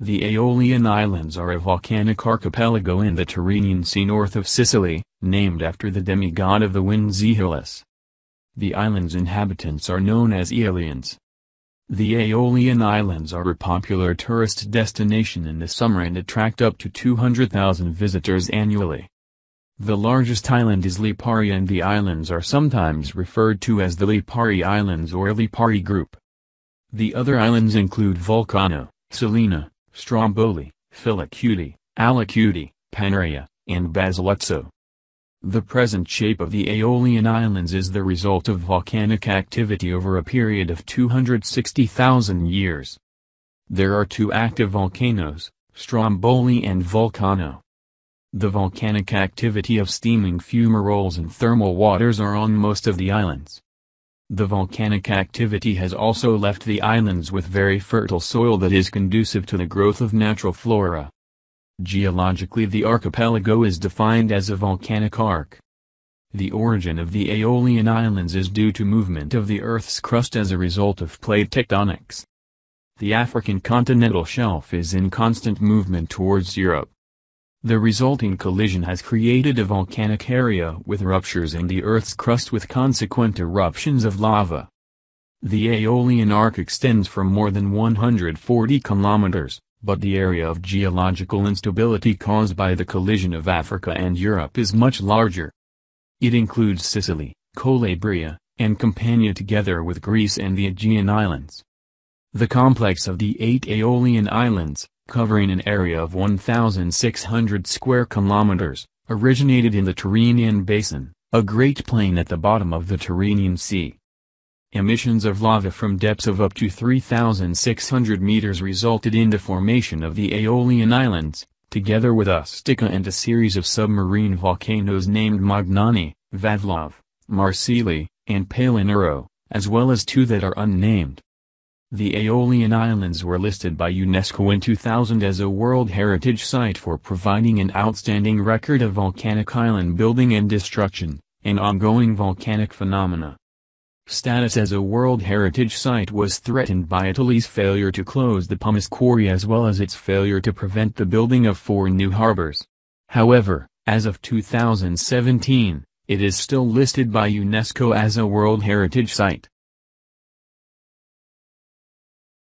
The Aeolian Islands are a volcanic archipelago in the Tyrrhenian Sea north of Sicily, named after the demigod of the winds Aeolus. The island's inhabitants are known as Aeolians. The Aeolian Islands are a popular tourist destination in the summer and attract up to 200,000 visitors annually. The largest island is Lipari and the islands are sometimes referred to as the Lipari Islands or Lipari Group. The other islands include Volcano, Salina, Stromboli, Filicudi, Alicudi, Panaria, and Basilezzo. The present shape of the Aeolian Islands is the result of volcanic activity over a period of 260,000 years. There are two active volcanoes, Stromboli and Vulcano. The volcanic activity of steaming fumaroles and thermal waters are on most of the islands. The volcanic activity has also left the islands with very fertile soil that is conducive to the growth of natural flora. Geologically the archipelago is defined as a volcanic arc. The origin of the Aeolian Islands is due to movement of the Earth's crust as a result of plate tectonics. The African continental shelf is in constant movement towards Europe. The resulting collision has created a volcanic area with ruptures in the Earth's crust with consequent eruptions of lava. The Aeolian Arc extends for more than 140 kilometers, but the area of geological instability caused by the collision of Africa and Europe is much larger. It includes Sicily, Calabria, and Campania together with Greece and the Aegean Islands. The complex of the eight Aeolian Islands, covering an area of 1,600 square kilometers, originated in the Tyrrhenian Basin, a great plain at the bottom of the Tyrrhenian Sea. Emissions of lava from depths of up to 3,600 meters resulted in the formation of the Aeolian Islands, together with Ustica and a series of submarine volcanoes named Magnani, Vavlov, Marsili, and Palinuro, as well as two that are unnamed. The Aeolian Islands were listed by UNESCO in 2000 as a World Heritage Site for providing an outstanding record of volcanic island building and destruction, and ongoing volcanic phenomena. Status as a World Heritage Site was threatened by Italy's failure to close the Pumice Quarry as well as its failure to prevent the building of four new harbors. However, as of 2017, it is still listed by UNESCO as a World Heritage Site.